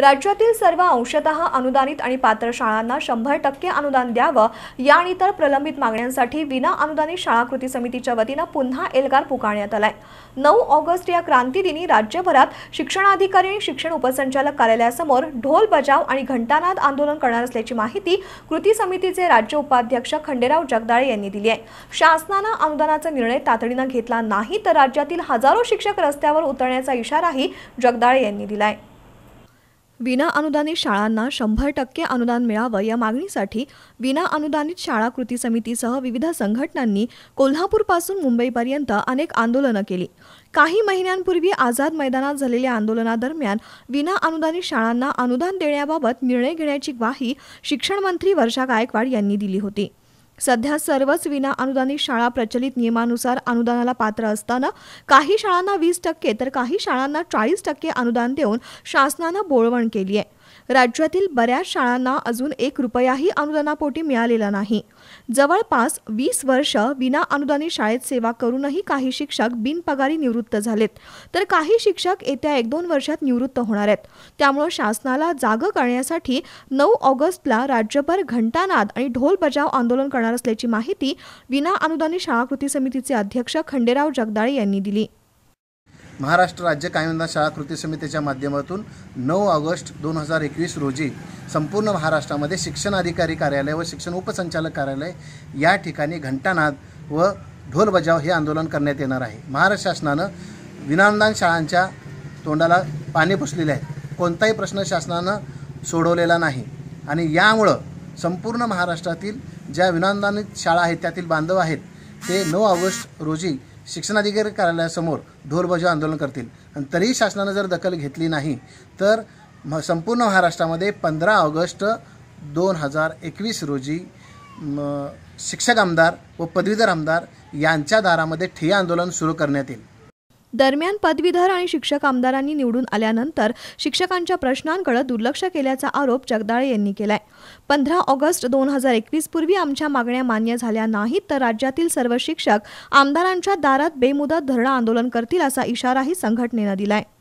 राज्यातील सर्व अंशत अनुदानित आणि पात्र शाळांना शंभर टक्के अनुदान द्यावं या आणि इतर प्रलंबित मागण्यांसाठी विना अनुदानित शाळा कृती समितीच्या वतीनं पुन्हा एल्गार पुकारण्यात आलाय नऊ ऑगस्ट या क्रांती दिनी राज्यभरात शिक्षणाधिकारी आणि शिक्षण उपसंचालक कार्यालयासमोर ढोल बजाव आणि घंटानाद आंदोलन करणार असल्याची माहिती कृती समितीचे राज्य उपाध्यक्ष खंडेराव जगदाळे यांनी दिली आहे शासनानं अनुदानाचा निर्णय तातडीनं घेतला नाही तर राज्यातील हजारो शिक्षक रस्त्यावर उतरण्याचा इशाराही जगदाळे यांनी दिलाय विना अनुदानित शाळांना शंभर टक्के अनुदान मिळावं या मागणीसाठी विना अनुदानित शाळा कृती समितीसह विविध संघटनांनी कोल्हापूरपासून मुंबईपर्यंत अनेक आंदोलनं केली काही महिन्यांपूर्वी आझाद मैदानात झालेल्या आंदोलनादरम्यान विना अनुदानित शाळांना अनुदान देण्याबाबत निर्णय घेण्याची ग्वाही शिक्षणमंत्री वर्षा गायकवाड यांनी दिली होती सध्या सर्वच विना अनुदानित शाळा प्रचलित नियमानुसार अनुदानाला पात्र असताना काही शाळांना वीस टक्के तर काही शाळांना चाळीस टक्के अनुदान देऊन शासनानं बोळवण केली आहे राज्यातील बऱ्याच शाळांना अजून एक रुपयाही अनुदानापोटी मिळालेला नाही जवळपास वीस वर्ष विना अनुदानी शाळेत सेवा करूनही काही शिक्षक बिनपगारी निवृत्त झालेत तर काही शिक्षक येत्या एक दोन वर्षात निवृत्त होणार आहेत त्यामुळे शासनाला जाग करण्यासाठी नऊ ऑगस्टला राज्यभर घंटानाद आणि ढोल बजाव आंदोलन करणार असल्याची माहिती विना अनुदानी शाळा कृती समितीचे अध्यक्ष खंडेराव जगदाळे यांनी दिली महाराष्ट्र राज्य कायमदा शाळा कृती समितीच्या माध्यमातून नऊ ऑगस्ट दोन हजार एकवीस रोजी संपूर्ण महाराष्ट्रामध्ये शिक्षण अधिकारी कार्यालय व शिक्षण उपसंचालक कार्यालय या ठिकाणी घंटानाद व ढोल बजाव हे आंदोलन करण्यात येणार आहे महाराष्ट्र शासनानं विनानदान शाळांच्या तोंडाला पाणी पुसलेले आहेत कोणताही प्रश्न शासनानं सोडवलेला नाही आणि यामुळं संपूर्ण महाराष्ट्रातील ज्या विनामदानित शाळा आहेत त्यातील बांधव आहेत ते नऊ ऑगस्ट रोजी शिक्षणाधिकारी कार्यालयासमोर ढोलबजाव आंदोलन करतील आणि तरीही शासनानं जर दखल घेतली नाही तर म संपूर्ण महाराष्ट्रामध्ये पंधरा ऑगस्ट दोन हजार एकवीस रोजी शिक्षक आमदार व पदवीधर आमदार यांच्या दारामध्ये ठिय्या आंदोलन सुरू करण्यात येईल दरम्यान पदवीधर आणि शिक्षक आमदारांनी निवडून आल्यानंतर शिक्षकांच्या प्रश्नांकडे दुर्लक्ष केल्याचा आरोप जगदाळे यांनी केलाय पंधरा ऑगस्ट दोन हजार एकवीस पूर्वी आमच्या मागण्या मान्य झाल्या नाहीत तर राज्यातील सर्व शिक्षक आमदारांच्या दारात बेमुदत धरणं आंदोलन करतील असा इशाराही संघटनेनं दिलाय